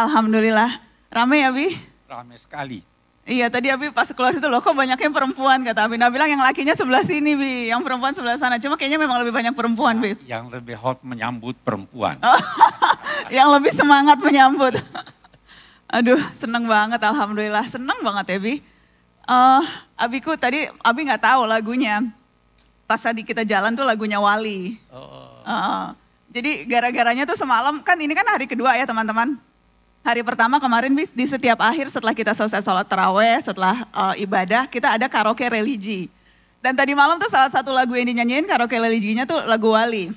Alhamdulillah. Rame ya Bi? Rame sekali. Iya tadi Abi pas keluar itu loh kok banyaknya perempuan kata Abi. Nah bilang yang lakinya sebelah sini Bi, yang perempuan sebelah sana. Cuma kayaknya memang lebih banyak perempuan Bi. Nah, yang lebih hot menyambut perempuan. Oh, yang lebih semangat menyambut. Aduh seneng banget Alhamdulillah, seneng banget ya Bi. Uh, Abiku tadi Abi gak tahu lagunya. Pas tadi kita jalan tuh lagunya Wali. Uh, jadi gara-garanya tuh semalam kan ini kan hari kedua ya teman-teman. Hari pertama kemarin bis di setiap akhir setelah kita selesai sholat terawih, setelah uh, ibadah kita ada karaoke religi. Dan tadi malam tuh salah satu lagu yang dinyanyiin karaoke religinya tuh lagu Wali.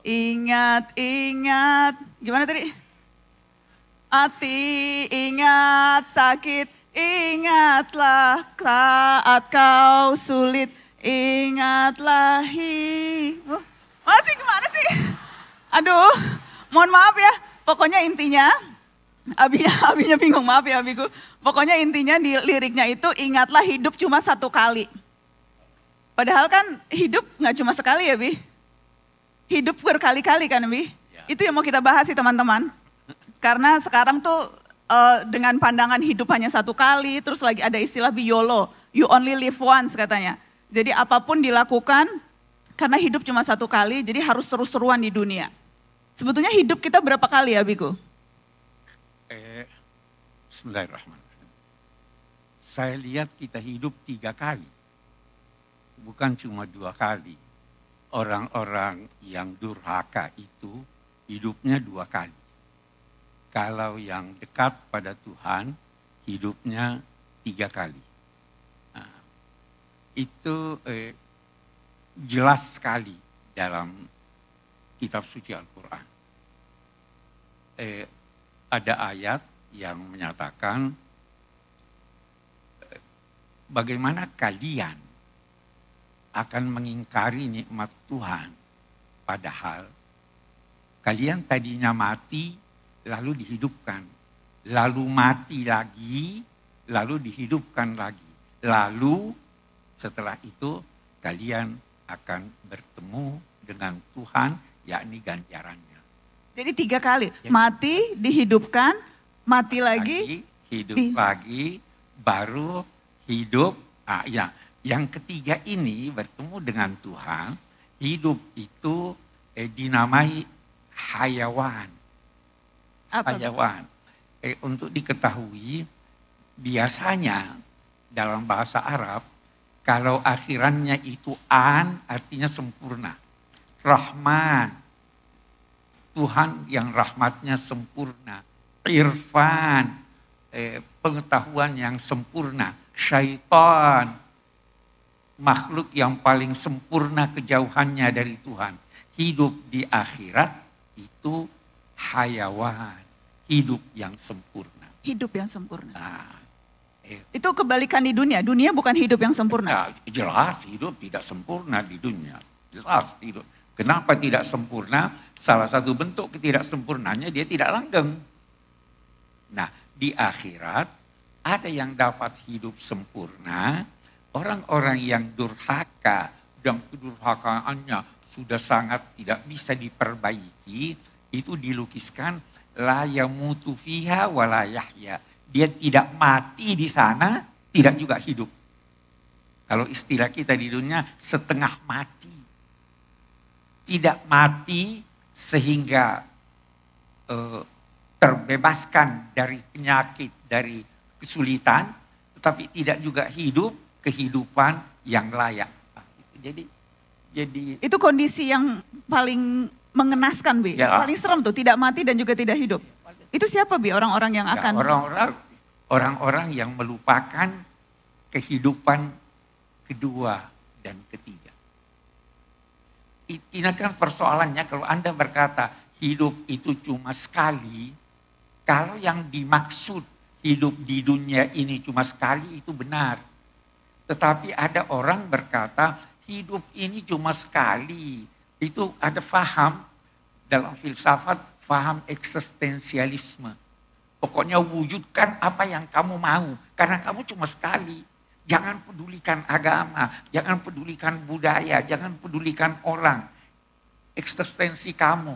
Ingat, ingat, gimana tadi? Hati ingat sakit, ingatlah saat kau sulit, ingatlah hi. masih gimana sih? Aduh, mohon maaf ya. Pokoknya intinya Abi, abinya bingung, maaf ya abiku. Pokoknya intinya di liriknya itu ingatlah hidup cuma satu kali. Padahal kan hidup nggak cuma sekali ya Bi. Hidup berkali-kali kan Bi. Ya. Itu yang mau kita bahas sih teman-teman. Karena sekarang tuh uh, dengan pandangan hidup hanya satu kali, terus lagi ada istilah biolo, you only live once katanya. Jadi apapun dilakukan, karena hidup cuma satu kali, jadi harus seru-seruan di dunia. Sebetulnya hidup kita berapa kali ya Biku? eh, Bismillahirrahmanirrahim. Saya lihat kita hidup tiga kali. Bukan cuma dua kali. Orang-orang yang durhaka itu hidupnya dua kali. Kalau yang dekat pada Tuhan hidupnya tiga kali. Nah, itu eh, jelas sekali dalam kitab suci Al-Quran. Eh, ada ayat yang menyatakan eh, bagaimana kalian akan mengingkari nikmat Tuhan padahal kalian tadinya mati lalu dihidupkan lalu mati lagi lalu dihidupkan lagi lalu setelah itu kalian akan bertemu dengan Tuhan yakni ganjarannya jadi tiga kali, ya. mati, dihidupkan, mati lagi, lagi hidup di... lagi, baru hidup. Ah, ya, yang ketiga ini bertemu dengan Tuhan, hidup itu eh, dinamai hayawan. Apa? Hayawan. Eh, untuk diketahui, biasanya dalam bahasa Arab, kalau akhirannya itu an artinya sempurna. Rahman Tuhan yang rahmatnya sempurna, irfan, eh, pengetahuan yang sempurna, syaitan, makhluk yang paling sempurna kejauhannya dari Tuhan. Hidup di akhirat itu hayawan, hidup yang sempurna. Hidup yang sempurna. Nah, eh. Itu kebalikan di dunia, dunia bukan hidup yang sempurna. Ya, jelas hidup tidak sempurna di dunia, jelas hidup Kenapa tidak sempurna? Salah satu bentuk ketidaksempurnanya dia tidak langgeng. Nah, di akhirat ada yang dapat hidup sempurna, orang-orang yang durhaka dan kedurhakaannya sudah sangat tidak bisa diperbaiki, itu dilukiskan la yamutu fiha wa Dia tidak mati di sana, tidak juga hidup. Kalau istilah kita di dunia setengah mati tidak mati sehingga eh, terbebaskan dari penyakit, dari kesulitan, tetapi tidak juga hidup kehidupan yang layak. Ah, jadi jadi itu kondisi yang paling mengenaskan Bi, ya. paling serem tuh, tidak mati dan juga tidak hidup. Itu siapa Bi orang-orang yang ya, akan orang-orang orang-orang yang melupakan kehidupan kedua dan ketiga. Ini kan persoalannya kalau Anda berkata hidup itu cuma sekali, kalau yang dimaksud hidup di dunia ini cuma sekali itu benar. Tetapi ada orang berkata hidup ini cuma sekali. Itu ada faham dalam filsafat, faham eksistensialisme. Pokoknya wujudkan apa yang kamu mau, karena kamu cuma sekali. Jangan pedulikan agama, jangan pedulikan budaya, jangan pedulikan orang. Eksistensi kamu.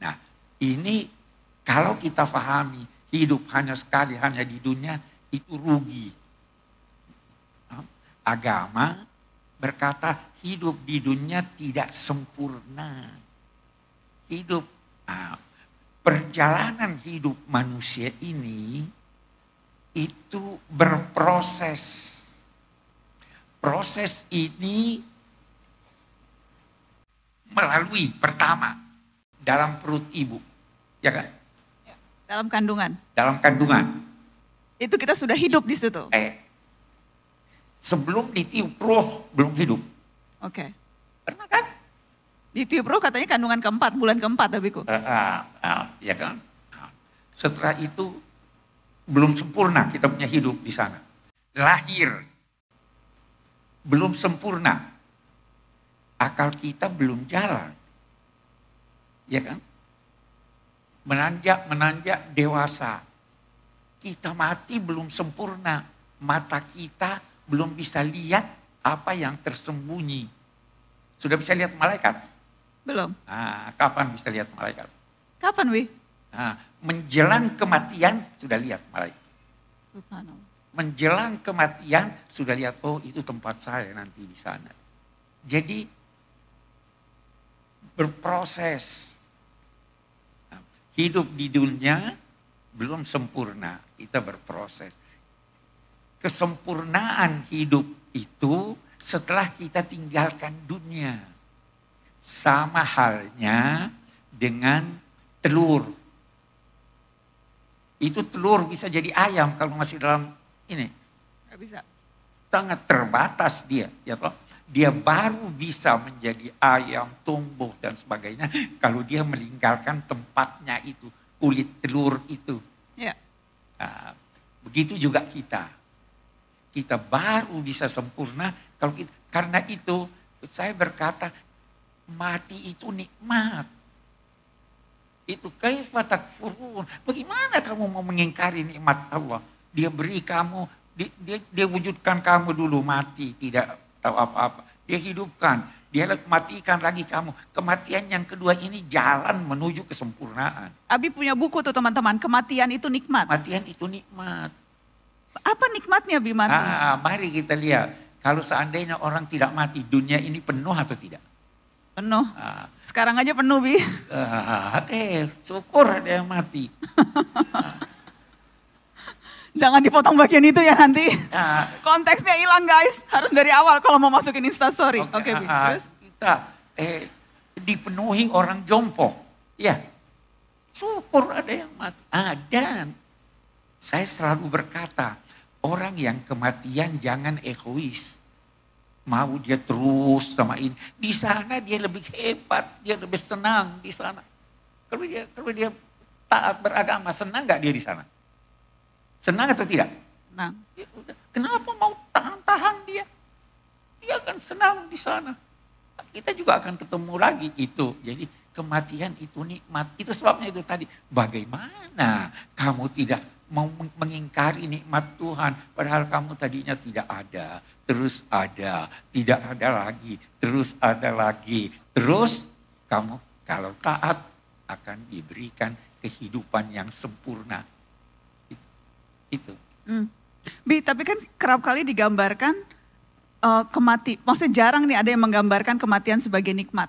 Nah, ini kalau kita fahami hidup hanya sekali, hanya di dunia, itu rugi. Agama berkata hidup di dunia tidak sempurna. Hidup, ah, perjalanan hidup manusia ini itu berproses. Proses ini melalui pertama dalam perut ibu, ya kan? Ya, dalam kandungan. Dalam kandungan. Itu kita sudah hidup di situ. Eh, sebelum ditiup roh belum hidup. Oke. Okay. Pernah kan? Ditiup roh katanya kandungan keempat, bulan keempat tapi Uh, eh, uh, ah, uh, ah, ya kan? Ah. Setelah itu belum sempurna kita punya hidup di sana. Lahir belum sempurna. Akal kita belum jalan. Ya kan? Menanjak, menanjak dewasa. Kita mati belum sempurna. Mata kita belum bisa lihat apa yang tersembunyi. Sudah bisa lihat malaikat? Belum. Nah, kapan bisa lihat malaikat? Kapan, Wi? Nah, menjelang kematian sudah lihat malaikat. Menjelang kematian sudah lihat, oh itu tempat saya nanti di sana. Jadi berproses. Nah, hidup di dunia belum sempurna, kita berproses. Kesempurnaan hidup itu setelah kita tinggalkan dunia. Sama halnya dengan telur itu telur bisa jadi ayam kalau masih dalam ini. Nggak bisa. Sangat terbatas dia. Ya toh? Dia baru bisa menjadi ayam, tumbuh dan sebagainya. Kalau dia meninggalkan tempatnya itu. Kulit telur itu. Ya. Nah, begitu juga kita. Kita baru bisa sempurna kalau kita. Karena itu saya berkata mati itu nikmat itu kaifa takfurun. Bagaimana kamu mau mengingkari nikmat Allah? Dia beri kamu, dia, dia, dia wujudkan kamu dulu mati, tidak tahu apa-apa. Dia hidupkan, dia matikan lagi kamu. Kematian yang kedua ini jalan menuju kesempurnaan. Abi punya buku tuh teman-teman, kematian itu nikmat. Kematian itu nikmat. Apa nikmatnya Bima? Ah, mari kita lihat. Kalau seandainya orang tidak mati, dunia ini penuh atau tidak? Penuh. Uh, Sekarang aja penuh, Bi. Uh, ah, Oke, eh, okay. syukur ada yang mati. uh. Jangan dipotong bagian itu ya nanti. Uh. Konteksnya hilang, guys. Harus dari awal kalau mau masukin insta instastory. Oke, okay, okay, Bi. Terus? Kita eh, dipenuhi orang jompo. Ya, syukur ada yang mati. Ah, dan saya selalu berkata, orang yang kematian jangan egois mau dia terus sama ini. Di sana dia lebih hebat, dia lebih senang di sana. Kalau dia kalau dia taat beragama, senang nggak dia di sana? Senang atau tidak? Senang. Ya, udah. Kenapa mau tahan-tahan dia? Dia akan senang di sana. Kita juga akan ketemu lagi itu. Jadi kematian itu nikmat. Itu sebabnya itu tadi. Bagaimana kamu tidak mau mengingkari nikmat Tuhan. Padahal kamu tadinya tidak ada, terus ada, tidak ada lagi, terus ada lagi. Terus kamu kalau taat akan diberikan kehidupan yang sempurna. Itu. Hmm. Bi, tapi kan kerap kali digambarkan uh, kemati, maksudnya jarang nih ada yang menggambarkan kematian sebagai nikmat.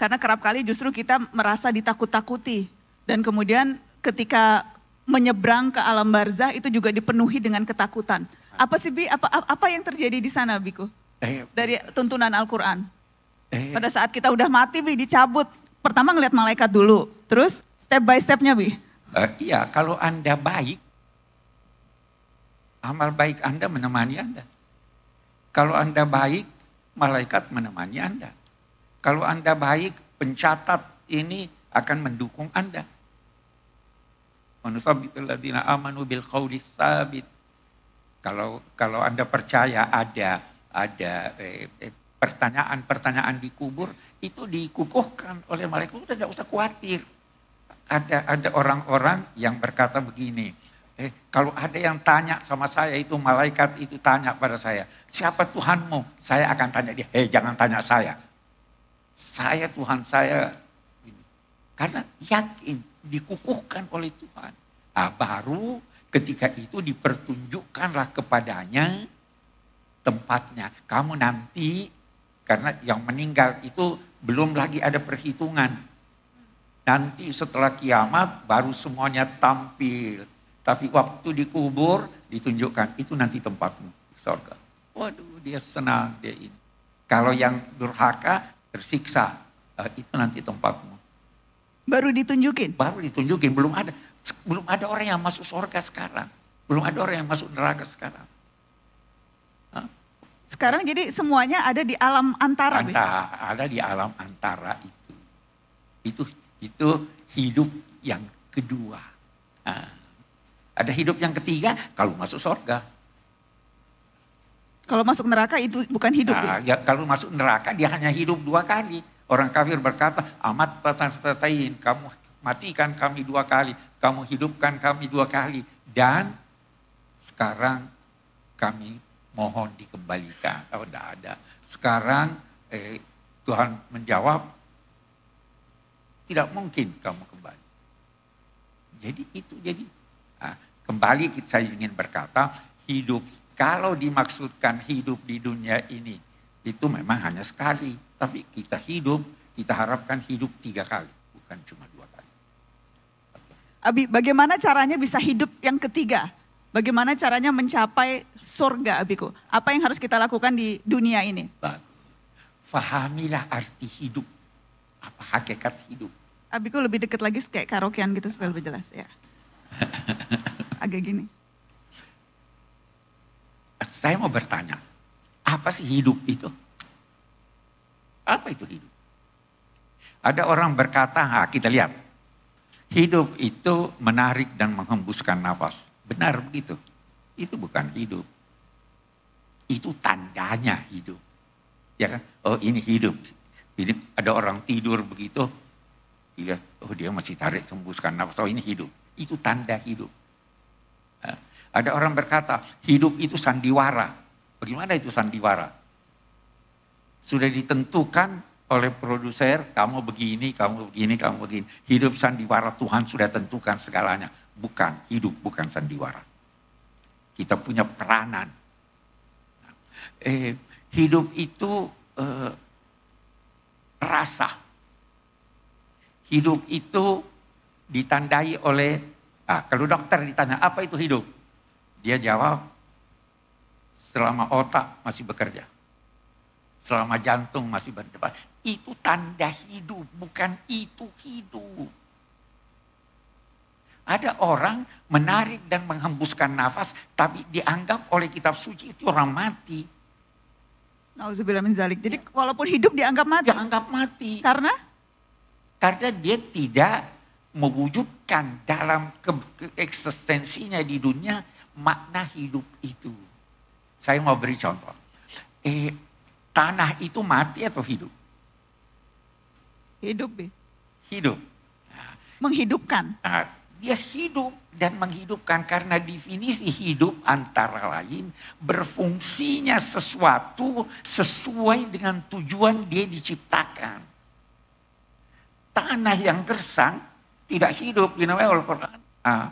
Karena kerap kali justru kita merasa ditakut-takuti dan kemudian ketika menyeberang ke alam barzah itu juga dipenuhi dengan ketakutan. Apa sih Bi? Apa apa yang terjadi di sana Biku? Eh, Dari tuntunan Al-Qur'an. Eh. Pada saat kita udah mati Bi dicabut. Pertama ngelihat malaikat dulu, terus step by stepnya Bi. Uh, iya, kalau Anda baik amal baik Anda menemani Anda. Kalau Anda baik, malaikat menemani Anda. Kalau Anda baik, pencatat ini akan mendukung Anda. Wanusabbitul amanu bil qawli sabit. Kalau kalau Anda percaya ada ada eh, eh, pertanyaan-pertanyaan eh, di kubur itu dikukuhkan oleh malaikat itu tidak usah khawatir. Ada ada orang-orang yang berkata begini, eh, kalau ada yang tanya sama saya itu malaikat itu tanya pada saya, siapa Tuhanmu? Saya akan tanya dia, hei jangan tanya saya. Saya Tuhan saya. Karena yakin dikukuhkan oleh Tuhan. Nah, baru ketika itu dipertunjukkanlah kepadanya tempatnya. Kamu nanti karena yang meninggal itu belum lagi ada perhitungan. Nanti setelah kiamat baru semuanya tampil. Tapi waktu dikubur ditunjukkan itu nanti tempatmu di surga. Waduh dia senang dia ini. Kalau yang durhaka tersiksa eh, itu nanti tempatmu. Baru ditunjukin. Baru ditunjukin, belum ada belum ada orang yang masuk surga sekarang. Belum ada orang yang masuk neraka sekarang. Hah? Sekarang jadi semuanya ada di alam antara. Anta, ada di alam antara itu. Itu itu hidup yang kedua. Nah, ada hidup yang ketiga kalau masuk surga. Kalau masuk neraka itu bukan hidup. Nah, ya, kalau masuk neraka dia hanya hidup dua kali Orang kafir berkata, amat tatain, kamu matikan kami dua kali, kamu hidupkan kami dua kali, dan sekarang kami mohon dikembalikan. Oh, tidak ada. Sekarang eh, Tuhan menjawab, tidak mungkin kamu kembali. Jadi itu jadi nah, kembali kita saya ingin berkata hidup kalau dimaksudkan hidup di dunia ini itu memang hanya sekali tapi kita hidup, kita harapkan hidup tiga kali, bukan cuma dua kali. Okay. Abi, bagaimana caranya bisa hidup yang ketiga? Bagaimana caranya mencapai surga, Abiku? Apa yang harus kita lakukan di dunia ini? Bagus. Fahamilah arti hidup. Apa hakikat hidup? Abiku lebih dekat lagi kayak karaokean gitu supaya lebih jelas ya. Agak gini. Saya mau bertanya, apa sih hidup itu? Apa itu hidup? Ada orang berkata, ha, kita lihat. Hidup itu menarik dan menghembuskan nafas. Benar begitu. Itu bukan hidup. Itu tandanya hidup. Ya kan? Oh ini hidup. Ini ada orang tidur begitu. lihat oh dia masih tarik hembuskan nafas. Oh ini hidup. Itu tanda hidup. Ada orang berkata, hidup itu sandiwara. Bagaimana itu sandiwara? sudah ditentukan oleh produser, kamu begini, kamu begini, kamu begini. Hidup sandiwara Tuhan sudah tentukan segalanya. Bukan, hidup bukan sandiwara. Kita punya peranan. Eh, hidup itu eh, rasa. Hidup itu ditandai oleh, ah, kalau dokter ditanya apa itu hidup? Dia jawab, selama otak masih bekerja selama jantung masih berdebar. Itu tanda hidup, bukan itu hidup. Ada orang menarik dan menghembuskan nafas, tapi dianggap oleh kitab suci itu orang mati. Nauzubillah zalik. Jadi ya. walaupun hidup dianggap mati. Dianggap mati. Karena? Karena dia tidak mewujudkan dalam ke, ke eksistensinya di dunia makna hidup itu. Saya mau beri contoh. Eh, tanah itu mati atau hidup? Hidup. Be. Hidup. Menghidupkan. Nah, dia hidup dan menghidupkan karena definisi hidup antara lain berfungsinya sesuatu sesuai dengan tujuan dia diciptakan. Tanah yang gersang tidak hidup dinamai oleh Quran. Nah,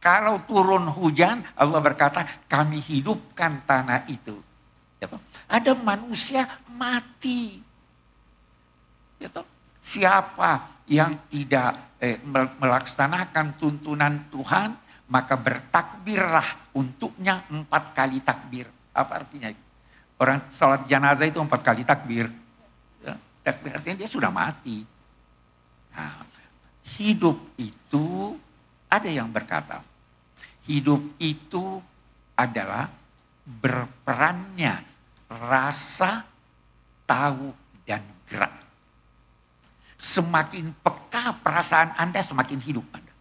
kalau turun hujan Allah berkata kami hidupkan tanah itu Ya toh? Ada manusia mati. Ya toh? Siapa yang tidak eh, melaksanakan tuntunan Tuhan, maka bertakbirlah untuknya empat kali takbir. Apa artinya? Orang sholat jenazah itu empat kali takbir. Ya, takbir artinya dia sudah mati. Nah, hidup itu ada yang berkata, hidup itu adalah berperannya rasa, tahu, dan gerak. Semakin peka perasaan Anda, semakin hidup Anda.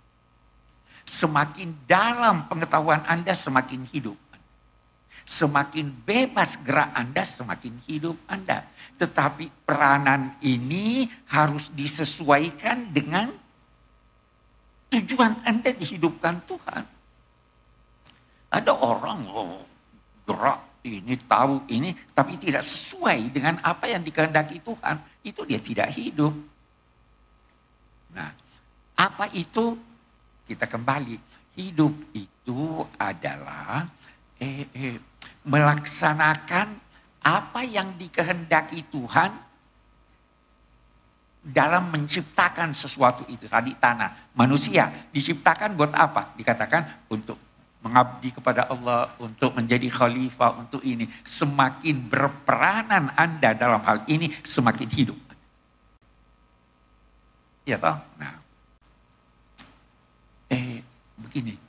Semakin dalam pengetahuan Anda, semakin hidup. Semakin bebas gerak Anda, semakin hidup Anda. Tetapi peranan ini harus disesuaikan dengan tujuan Anda dihidupkan Tuhan. Ada orang loh gerak ini, tahu ini, tapi tidak sesuai dengan apa yang dikehendaki Tuhan, itu dia tidak hidup. Nah, apa itu? Kita kembali. Hidup itu adalah eh, eh, melaksanakan apa yang dikehendaki Tuhan dalam menciptakan sesuatu itu. Tadi tanah, manusia diciptakan buat apa? Dikatakan untuk mengabdi kepada Allah untuk menjadi khalifah untuk ini. Semakin berperanan Anda dalam hal ini, semakin hidup. Ya toh? Nah. Eh, begini.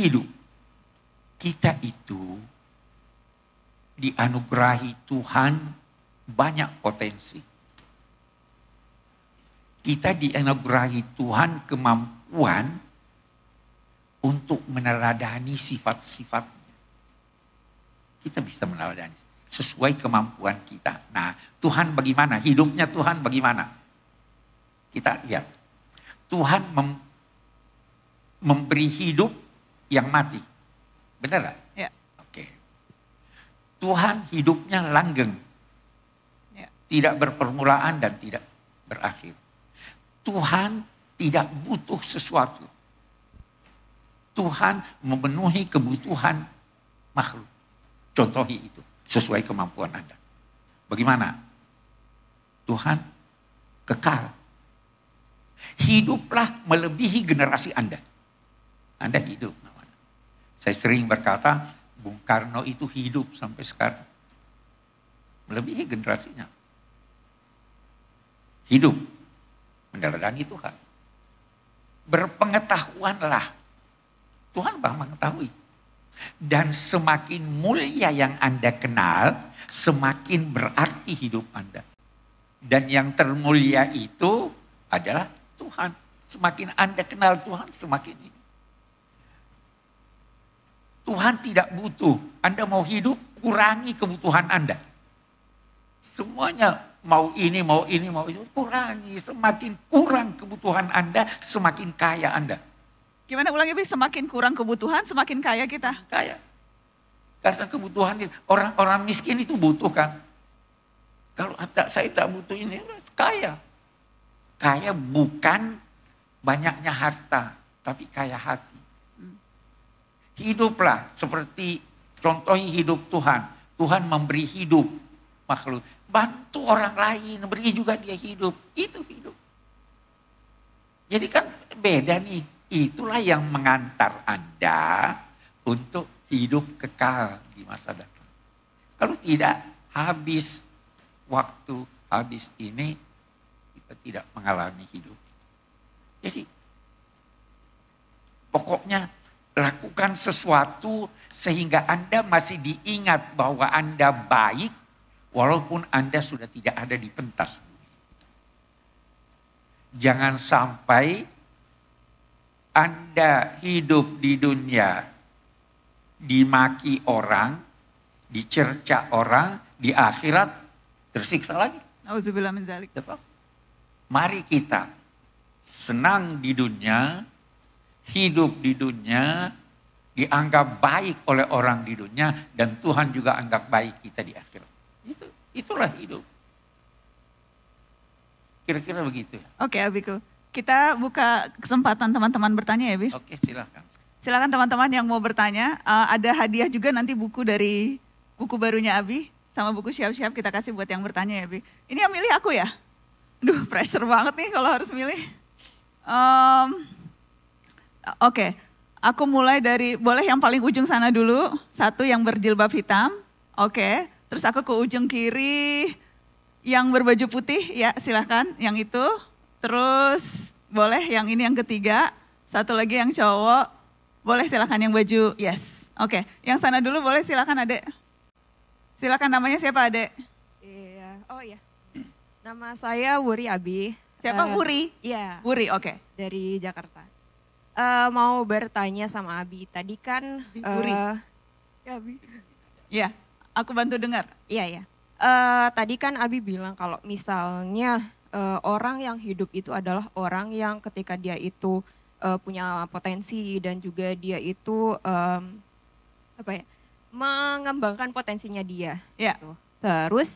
Hidup. Kita itu dianugerahi Tuhan banyak potensi. Kita dianugerahi Tuhan kemampuan untuk meneladani sifat-sifatnya. Kita bisa meneladani sesuai kemampuan kita. Nah, Tuhan bagaimana? Hidupnya Tuhan bagaimana? Kita lihat. Tuhan mem memberi hidup yang mati. Benar gak? Ya. Oke. Tuhan hidupnya langgeng. Ya. Tidak berpermulaan dan tidak berakhir. Tuhan tidak butuh sesuatu. Tuhan memenuhi kebutuhan makhluk. Contohi itu sesuai kemampuan Anda. Bagaimana? Tuhan kekal. Hiduplah melebihi generasi Anda. Anda hidup. Saya sering berkata, Bung Karno itu hidup sampai sekarang. Melebihi generasinya. Hidup. Meneladani Tuhan. Berpengetahuanlah Tuhan bang mengetahui. Dan semakin mulia yang Anda kenal, semakin berarti hidup Anda. Dan yang termulia itu adalah Tuhan. Semakin Anda kenal Tuhan, semakin ini. Tuhan tidak butuh. Anda mau hidup, kurangi kebutuhan Anda. Semuanya mau ini, mau ini, mau itu, kurangi. Semakin kurang kebutuhan Anda, semakin kaya Anda. Gimana ulangi Bi? Semakin kurang kebutuhan, semakin kaya kita. Kaya. Karena kebutuhan itu orang-orang miskin itu butuh kan. Kalau ada saya tak butuh ini, kaya. Kaya bukan banyaknya harta, tapi kaya hati. Hmm. Hiduplah seperti contohi hidup Tuhan. Tuhan memberi hidup makhluk. Bantu orang lain, beri juga dia hidup. Itu hidup. Jadi kan beda nih itulah yang mengantar Anda untuk hidup kekal di masa depan. Kalau tidak habis waktu habis ini kita tidak mengalami hidup. Jadi pokoknya lakukan sesuatu sehingga Anda masih diingat bahwa Anda baik walaupun Anda sudah tidak ada di pentas. Jangan sampai anda hidup di dunia dimaki orang, dicerca orang, di akhirat tersiksa lagi. Mari kita senang di dunia, hidup di dunia, dianggap baik oleh orang di dunia dan Tuhan juga anggap baik kita di akhirat. itulah hidup. Kira-kira begitu ya. Oke, okay, Abiko. Kita buka kesempatan teman-teman bertanya ya, Bi. Oke, silakan. Silakan teman-teman yang mau bertanya. Uh, ada hadiah juga nanti buku dari buku barunya Abi sama buku siap-siap kita kasih buat yang bertanya ya, Bi. Ini yang milih aku ya? Duh, pressure banget nih kalau harus milih. Um, Oke, okay. aku mulai dari boleh yang paling ujung sana dulu. Satu yang berjilbab hitam. Oke, okay. terus aku ke ujung kiri yang berbaju putih ya silahkan yang itu Terus boleh yang ini yang ketiga, satu lagi yang cowok. Boleh silakan yang baju, yes. Oke, okay. yang sana dulu boleh silakan adek. Silakan namanya siapa adek? Iya, oh iya. Nama saya Wuri Abi. Siapa uh, Wuri? Iya. Wuri, oke. Okay. Dari Jakarta. Uh, mau bertanya sama Abi, tadi kan... Uh, Wuri. Ya Abi. Iya, aku bantu dengar. Iya, iya. Uh, tadi kan Abi bilang kalau misalnya uh, orang yang hidup itu adalah orang yang ketika dia itu uh, punya potensi dan juga dia itu um, apa ya mengembangkan potensinya dia. Yeah. Gitu. Terus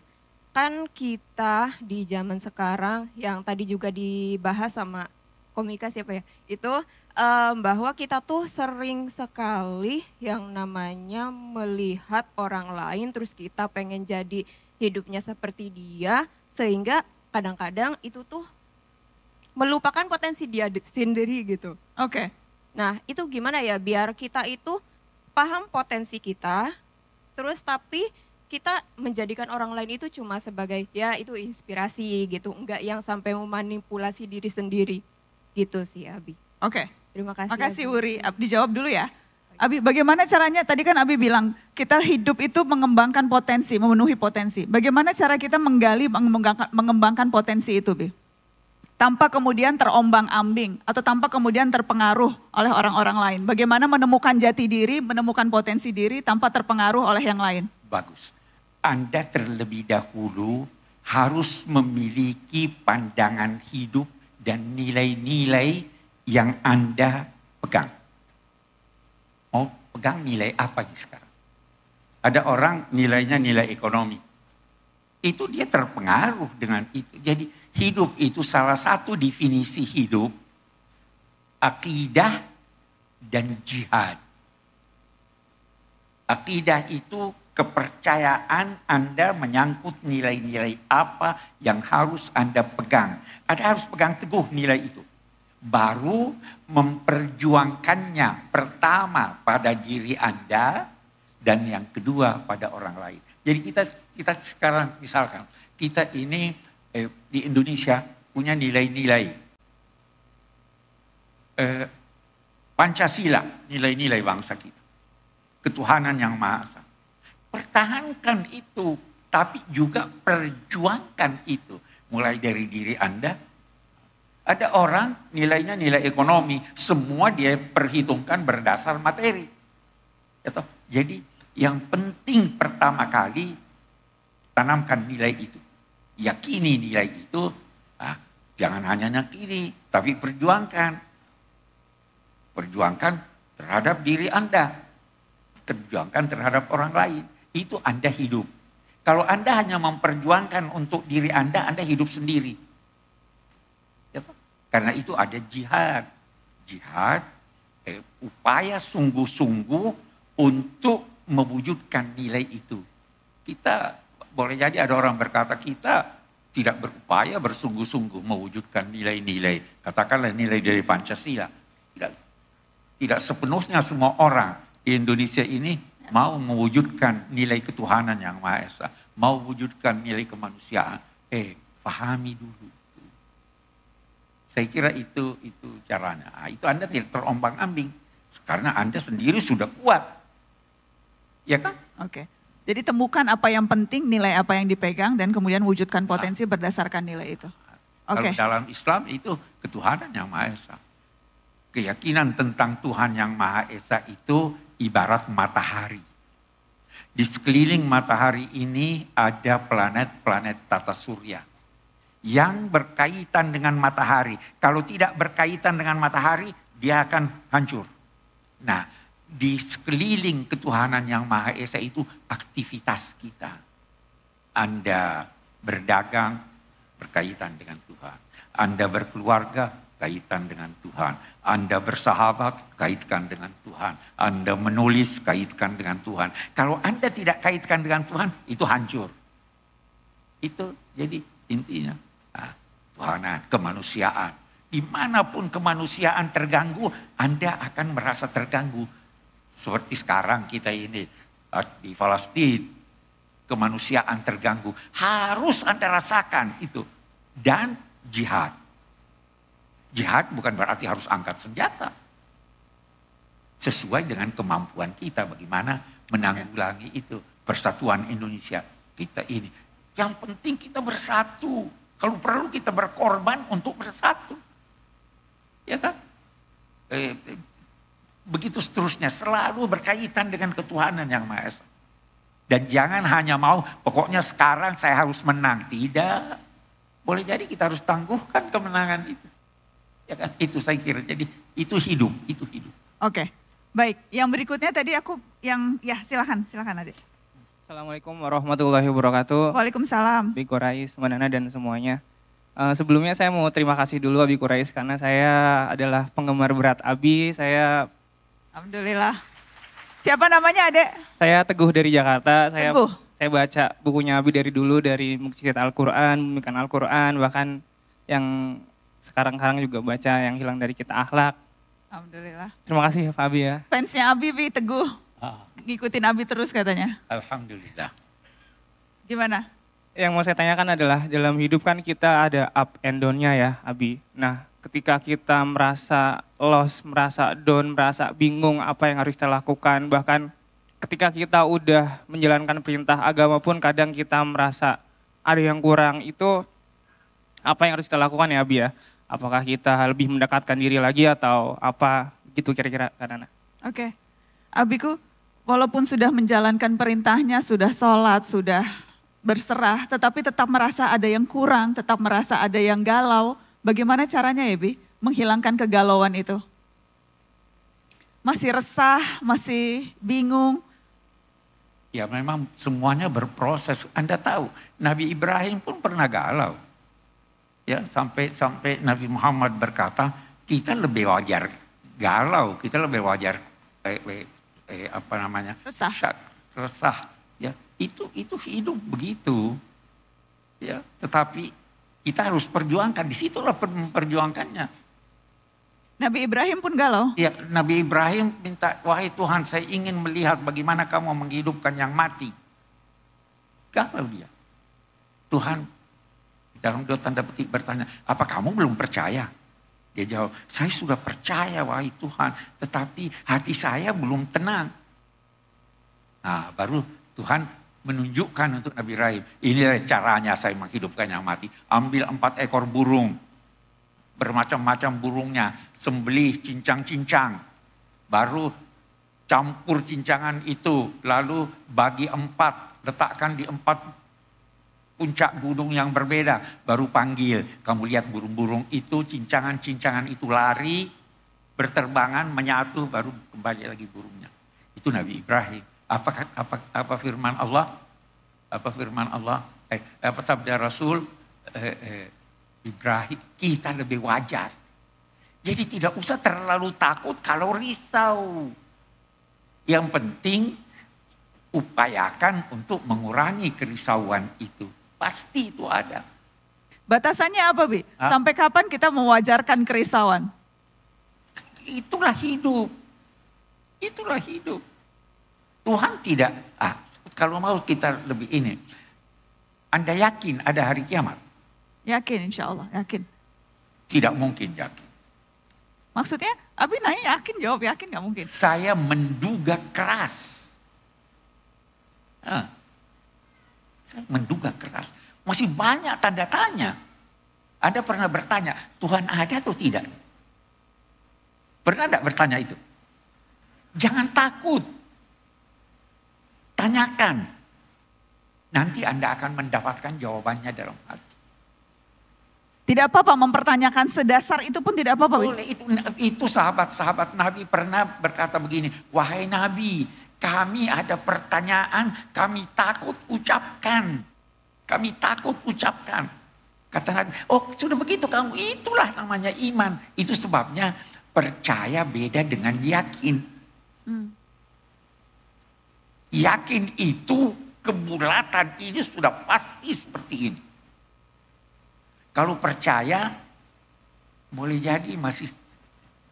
kan kita di zaman sekarang yang tadi juga dibahas sama komika siapa ya itu um, bahwa kita tuh sering sekali yang namanya melihat orang lain terus kita pengen jadi hidupnya seperti dia sehingga kadang-kadang itu tuh melupakan potensi dia sendiri gitu. Oke. Okay. Nah, itu gimana ya biar kita itu paham potensi kita, terus tapi kita menjadikan orang lain itu cuma sebagai ya itu inspirasi gitu, enggak yang sampai memanipulasi diri sendiri. Gitu sih Abi. Oke. Okay. Terima kasih. Terima kasih Uri. dijawab dulu ya. Abi, bagaimana caranya? Tadi kan Abi bilang kita hidup itu mengembangkan potensi, memenuhi potensi. Bagaimana cara kita menggali, mengembangkan, mengembangkan potensi itu, Bi? Tanpa kemudian terombang-ambing atau tanpa kemudian terpengaruh oleh orang-orang lain. Bagaimana menemukan jati diri, menemukan potensi diri tanpa terpengaruh oleh yang lain? Bagus. Anda terlebih dahulu harus memiliki pandangan hidup dan nilai-nilai yang Anda pegang mau pegang nilai apa nih sekarang. Ada orang nilainya nilai ekonomi. Itu dia terpengaruh dengan itu. Jadi hidup itu salah satu definisi hidup, akidah dan jihad. Akidah itu kepercayaan Anda menyangkut nilai-nilai apa yang harus Anda pegang. Anda harus pegang teguh nilai itu baru memperjuangkannya pertama pada diri Anda dan yang kedua pada orang lain. Jadi kita kita sekarang misalkan kita ini eh, di Indonesia punya nilai-nilai eh, Pancasila, nilai-nilai bangsa kita. Ketuhanan yang Maha Esa. Pertahankan itu, tapi juga perjuangkan itu. Mulai dari diri Anda, ada orang nilainya nilai ekonomi, semua dia perhitungkan berdasar materi. Ya Jadi yang penting pertama kali tanamkan nilai itu. Yakini nilai itu, ah, jangan hanya yakini, tapi perjuangkan. Perjuangkan terhadap diri Anda. Perjuangkan terhadap orang lain. Itu Anda hidup. Kalau Anda hanya memperjuangkan untuk diri Anda, Anda hidup sendiri karena itu ada jihad. Jihad, eh, upaya sungguh-sungguh untuk mewujudkan nilai itu. Kita boleh jadi ada orang berkata kita tidak berupaya bersungguh-sungguh mewujudkan nilai-nilai. Katakanlah nilai dari Pancasila. Tidak, tidak sepenuhnya semua orang di Indonesia ini mau mewujudkan nilai ketuhanan yang Maha Esa. Mau wujudkan nilai kemanusiaan. Eh, pahami dulu saya kira itu itu caranya. Nah, itu Anda tidak terombang-ambing karena Anda sendiri sudah kuat. Ya kan? Oke. Jadi temukan apa yang penting, nilai apa yang dipegang dan kemudian wujudkan potensi nah. berdasarkan nilai itu. Ah. Oke. Okay. dalam Islam itu ketuhanan yang Maha Esa. Keyakinan tentang Tuhan yang Maha Esa itu ibarat matahari. Di sekeliling matahari ini ada planet-planet tata surya yang berkaitan dengan matahari. Kalau tidak berkaitan dengan matahari, dia akan hancur. Nah, di sekeliling ketuhanan yang Maha Esa itu aktivitas kita. Anda berdagang berkaitan dengan Tuhan. Anda berkeluarga kaitan dengan Tuhan. Anda bersahabat, kaitkan dengan Tuhan. Anda menulis, kaitkan dengan Tuhan. Kalau Anda tidak kaitkan dengan Tuhan, itu hancur. Itu jadi intinya ketuhanan, kemanusiaan. Dimanapun kemanusiaan terganggu, Anda akan merasa terganggu. Seperti sekarang kita ini ah, di Palestina, kemanusiaan terganggu. Harus Anda rasakan itu. Dan jihad. Jihad bukan berarti harus angkat senjata. Sesuai dengan kemampuan kita bagaimana menanggulangi itu. Persatuan Indonesia kita ini. Yang penting kita bersatu kalau perlu kita berkorban untuk bersatu. Ya kan? Eh, eh, begitu seterusnya selalu berkaitan dengan ketuhanan yang Maha Esa. Dan jangan hanya mau pokoknya sekarang saya harus menang. Tidak. Boleh jadi kita harus tangguhkan kemenangan itu. Ya kan? Itu saya kira. Jadi itu hidup, itu hidup. Oke. Okay. Baik, yang berikutnya tadi aku yang ya silakan, silakan Adik. Assalamualaikum warahmatullahi wabarakatuh. Waalaikumsalam. Abi mana Manana dan semuanya. Uh, sebelumnya saya mau terima kasih dulu Abi Kurais karena saya adalah penggemar berat Abi. Saya Alhamdulillah. Siapa namanya, Adek? Saya Teguh dari Jakarta. Saya Teguh. saya baca bukunya Abi dari dulu dari Mukjizat Al-Qur'an, Mekan Al-Qur'an, bahkan yang sekarang-karang juga baca yang hilang dari kita akhlak. Alhamdulillah. Terima kasih ya, Pak Abi ya. Fansnya Abi, Bi, Teguh. Ngikutin Abi terus katanya. Alhamdulillah. Gimana? Yang mau saya tanyakan adalah dalam hidup kan kita ada up and down-nya ya, Abi. Nah, ketika kita merasa lost, merasa down, merasa bingung apa yang harus kita lakukan, bahkan ketika kita udah menjalankan perintah agama pun kadang kita merasa ada yang kurang. Itu apa yang harus kita lakukan ya, Abi ya? Apakah kita lebih mendekatkan diri lagi atau apa gitu kira-kira karena? Oke. Okay. Abiku, walaupun sudah menjalankan perintahnya, sudah sholat, sudah berserah, tetapi tetap merasa ada yang kurang, tetap merasa ada yang galau. Bagaimana caranya ya Bi, menghilangkan kegalauan itu? Masih resah, masih bingung. Ya memang semuanya berproses. Anda tahu, Nabi Ibrahim pun pernah galau. Ya, sampai sampai Nabi Muhammad berkata, kita lebih wajar galau, kita lebih wajar eh, eh, eh, apa namanya resah syak, resah ya itu itu hidup begitu ya tetapi kita harus perjuangkan disitulah perjuangkannya Nabi Ibrahim pun galau. Ya, Nabi Ibrahim minta, wahai Tuhan saya ingin melihat bagaimana kamu menghidupkan yang mati. Galau dia. Tuhan dalam dua tanda petik bertanya, apa kamu belum percaya? Dia jawab, saya sudah percaya wahai Tuhan, tetapi hati saya belum tenang. Nah baru Tuhan menunjukkan untuk Nabi Rahim, ini caranya saya menghidupkan yang mati. Ambil empat ekor burung, bermacam-macam burungnya, sembelih cincang-cincang. Baru campur cincangan itu, lalu bagi empat, letakkan di empat puncak gunung yang berbeda. Baru panggil, kamu lihat burung-burung itu, cincangan-cincangan itu lari, berterbangan, menyatu, baru kembali lagi burungnya. Itu Nabi Ibrahim. Apa, apa, apa firman Allah? Apa firman Allah? Eh, apa sabda Rasul? Eh, eh, Ibrahim, kita lebih wajar. Jadi tidak usah terlalu takut kalau risau. Yang penting upayakan untuk mengurangi kerisauan itu. Pasti itu ada. Batasannya apa, Bi? Hah? Sampai kapan kita mewajarkan kerisauan? Itulah hidup. Itulah hidup. Tuhan tidak, ah, kalau mau kita lebih ini. Anda yakin ada hari kiamat? Yakin insya Allah, yakin. Tidak mungkin yakin. Maksudnya, Abi nanya yakin, jawab yakin nggak mungkin. Saya menduga keras. Ah. Saya menduga keras. Masih banyak tanda tanya. Anda pernah bertanya, Tuhan ada atau tidak? Pernah tidak bertanya itu? Jangan takut. Tanyakan. Nanti Anda akan mendapatkan jawabannya dalam hati. Tidak apa-apa mempertanyakan sedasar itu pun tidak apa-apa. itu sahabat-sahabat Nabi pernah berkata begini, wahai Nabi, kami ada pertanyaan, kami takut ucapkan. Kami takut ucapkan. Kata Nabi, oh sudah begitu kamu itulah namanya iman. Itu sebabnya percaya beda dengan yakin. Hmm. Yakin itu kebulatan ini sudah pasti seperti ini. Kalau percaya boleh jadi masih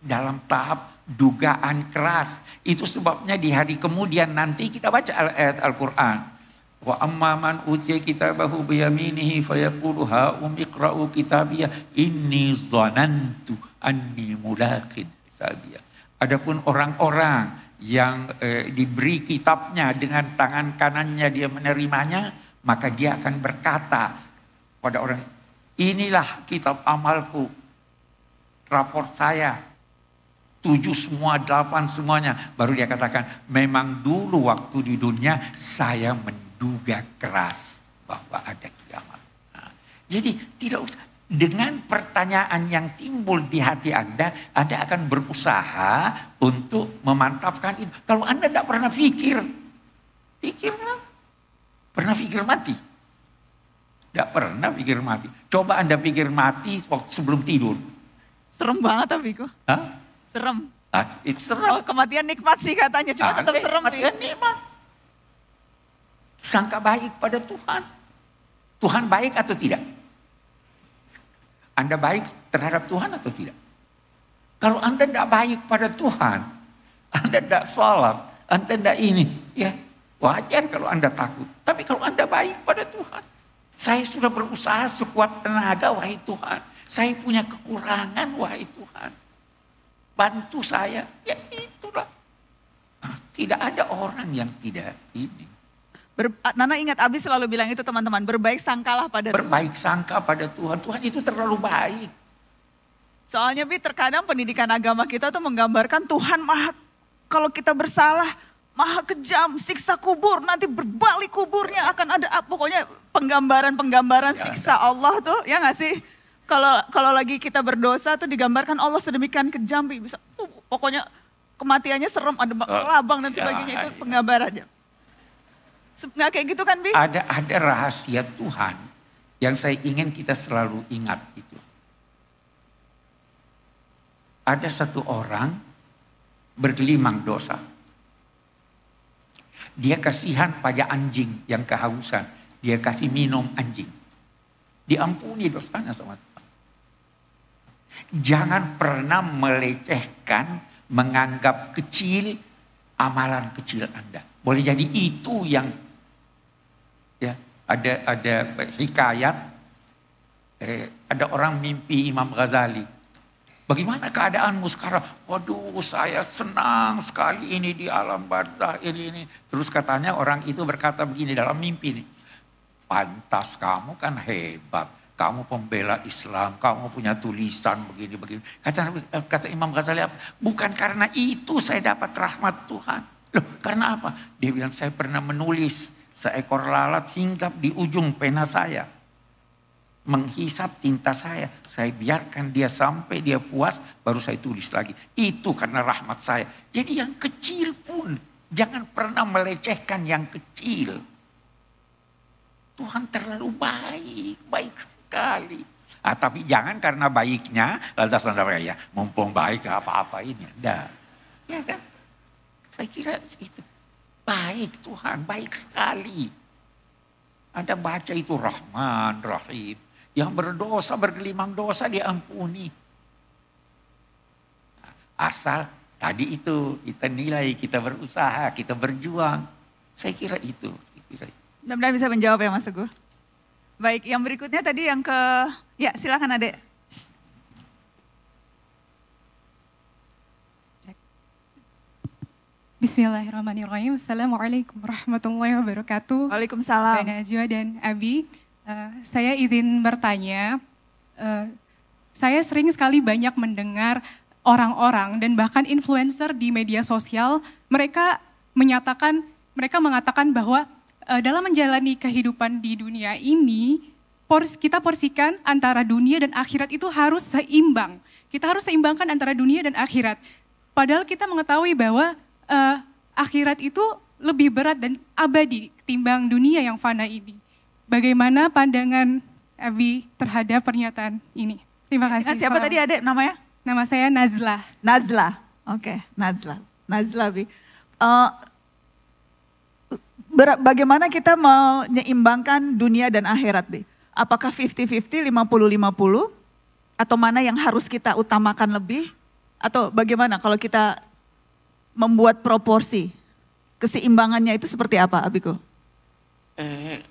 dalam tahap dugaan keras. Itu sebabnya di hari kemudian nanti kita baca ayat Al-Quran. Wa amman utiya kitabahu biyaminihi fayaqulu um, iqra'u kitabiyah inni zanantu anni mulaqin hisabiyah. Adapun orang-orang yang eh, diberi kitabnya dengan tangan kanannya dia menerimanya, maka dia akan berkata pada orang, inilah kitab amalku, rapor saya, tujuh semua, delapan semuanya. Baru dia katakan, memang dulu waktu di dunia saya menduga keras bahwa ada kiamat. Nah, jadi tidak usah, dengan pertanyaan yang timbul di hati Anda, Anda akan berusaha untuk memantapkan itu. Kalau Anda tidak pernah pikir, pikirlah. Pernah pikir mati? Tidak pernah pikir mati. Coba Anda pikir mati waktu sebelum tidur. Serem banget tapi kok. Hah? Serem. Ah, itu serem. Oh, kematian nikmat sih katanya, cuma Aneh, tetap serem. Kematian ya. nikmat. Sangka baik pada Tuhan. Tuhan baik atau tidak? Anda baik terhadap Tuhan atau tidak? Kalau Anda tidak baik pada Tuhan, Anda tidak sholat, Anda tidak ini, ya wajar kalau Anda takut. Tapi kalau Anda baik pada Tuhan, saya sudah berusaha sekuat tenaga, wahai Tuhan. Saya punya kekurangan, wahai Tuhan bantu saya. Ya itulah. Ah, tidak ada orang yang tidak ini. Ber, ah, Nana ingat Abi selalu bilang itu teman-teman, berbaik sangkalah pada Berbaik Tuhan. sangka pada Tuhan, Tuhan itu terlalu baik. Soalnya Bi terkadang pendidikan agama kita tuh menggambarkan Tuhan maha, kalau kita bersalah maha kejam, siksa kubur, nanti berbalik kuburnya akan ada, pokoknya penggambaran-penggambaran ya, siksa ada. Allah tuh, ya nggak sih? kalau kalau lagi kita berdosa tuh digambarkan Allah sedemikian kejam bisa uh, pokoknya kematiannya serem ada kelabang oh, dan ya, sebagainya ya, itu penggambarannya. Nggak kayak gitu kan Bi? Ada ada rahasia Tuhan yang saya ingin kita selalu ingat itu. Ada satu orang bergelimang dosa. Dia kasihan pada anjing yang kehausan. Dia kasih minum anjing. Diampuni dosanya sama Tuhan. Jangan pernah melecehkan, menganggap kecil amalan kecil Anda. Boleh jadi itu yang ya ada ada hikayat eh, ada orang mimpi Imam Ghazali. Bagaimana keadaanmu sekarang? Waduh, saya senang sekali ini di alam barzah ini ini. Terus katanya orang itu berkata begini dalam mimpi ini Pantas kamu kan hebat kamu pembela Islam, kamu punya tulisan begini-begini. Kata, eh, kata Imam Ghazali, bukan karena itu saya dapat rahmat Tuhan. Loh, karena apa? Dia bilang, saya pernah menulis seekor lalat hinggap di ujung pena saya. Menghisap tinta saya. Saya biarkan dia sampai dia puas, baru saya tulis lagi. Itu karena rahmat saya. Jadi yang kecil pun, jangan pernah melecehkan yang kecil. Tuhan terlalu baik, baik sekali. Ah, tapi jangan karena baiknya lantas anda ya mumpung baik apa-apa ini. Nah. Ya kan? Saya kira itu. Baik Tuhan, baik sekali. Anda baca itu Rahman, Rahim. Yang berdosa, bergelimang dosa diampuni. Asal tadi itu kita nilai, kita berusaha, kita berjuang. Saya kira itu. Saya kira bisa menjawab ya Mas Teguh. Baik, yang berikutnya tadi yang ke, ya silakan adek. Bismillahirrahmanirrahim. Assalamualaikum warahmatullahi wabarakatuh. Waalaikumsalam. Mbak Najwa dan Abi, uh, saya izin bertanya. Uh, saya sering sekali banyak mendengar orang-orang dan bahkan influencer di media sosial, mereka menyatakan, mereka mengatakan bahwa uh, dalam menjalani kehidupan di dunia ini, pors kita porsikan antara dunia dan akhirat itu harus seimbang. Kita harus seimbangkan antara dunia dan akhirat. Padahal kita mengetahui bahwa uh, akhirat itu lebih berat dan abadi ketimbang dunia yang fana ini. Bagaimana pandangan Abi terhadap pernyataan ini? Terima kan kasih. Siapa Salam. tadi ada namanya? Nama saya Nazla. Nazla. Oke, okay. Nazla. Nazla Abi. Uh, bagaimana kita menyeimbangkan dunia dan akhirat, Be? Apakah 50-50, 50-50? Atau mana yang harus kita utamakan lebih? Atau bagaimana kalau kita membuat proporsi? Keseimbangannya itu seperti apa, Abiko? Eh,